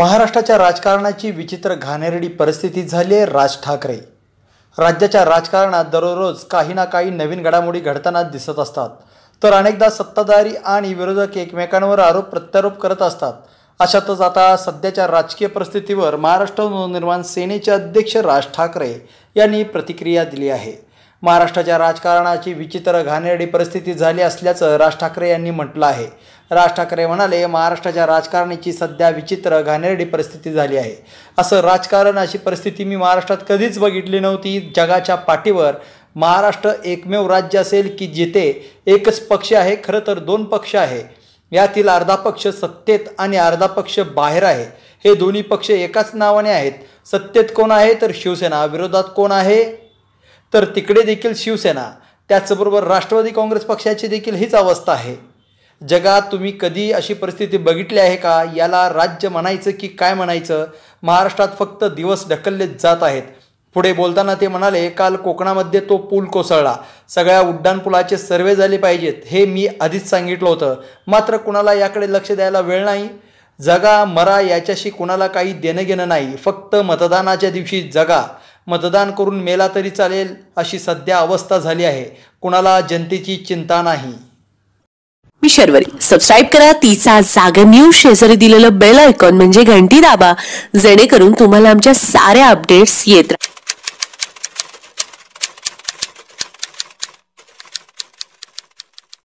महाराष्ट्राच्या राजकारणाची विचित्र घाणेरडी परिस्थिती झाली आहे राज ठाकरे राज्याच्या राजकारणात दररोज काही ना काही नवीन घडामोडी घडताना दिसत असतात तर अनेकदा सत्ताधारी आणि विरोधक एकमेकांवर आरोप प्रत्यारोप करत असतात अशातच आता सध्याच्या राजकीय परिस्थितीवर महाराष्ट्र नवनिर्माण सेनेचे अध्यक्ष राज ठाकरे यांनी प्रतिक्रिया दिली आहे महाराष्ट्राच्या राजकारणाची विचित्र घाणेरडी परिस्थिती झाली असल्याचं राज ठाकरे यांनी म्हटलं आहे राज ठाकरे म्हणाले महाराष्ट्राच्या राजकारणाची सध्या विचित्र घाणेरडी परिस्थिती झाली आहे असं राजकारण अशी परिस्थिती मी महाराष्ट्रात कधीच बघितली नव्हती जगाच्या पाठीवर महाराष्ट्र एकमेव राज्य असेल की जिथे एकच पक्ष आहे खरं तर दोन पक्ष आहे यातील अर्धा पक्ष सत्तेत आणि अर्धा पक्ष बाहेर आहे हे दोन्ही पक्ष एकाच नावाने आहेत सत्तेत कोण आहे तर शिवसेना विरोधात कोण आहे तर तिकडे देखील शिवसेना त्याचबरोबर राष्ट्रवादी काँग्रेस पक्षाची देखील हीच अवस्था आहे जगात तुम्ही कधी अशी परिस्थिती बघितली आहे का याला राज्य म्हणायचं की काय म्हणायचं महाराष्ट्रात फक्त दिवस ढकलले जात आहेत पुढे बोलताना ते म्हणाले काल कोकणामध्ये तो पूल कोसळला सगळ्या उड्डाणपुलाचे सर्वे झाले पाहिजेत हे मी आधीच सांगितलं होतं मात्र कुणाला याकडे लक्ष द्यायला वेळ नाही जगा मरा याच्याशी कुणाला काही देणं घेणं नाही फक्त मतदानाच्या दिवशी जगा मतदान करून मेला तरी चालेल अशी सध्या अवस्था झाली आहे कुणाला जनतेची चिंता नाही मी शर्वरी सबस्क्राईब करा तिचा जागर न्यूज शेजारी दिलेलं बेल आयकॉन म्हणजे घंटी दाबा जेणेकरून तुम्हाला आमच्या साऱ्या अपडेट्स येत राहतील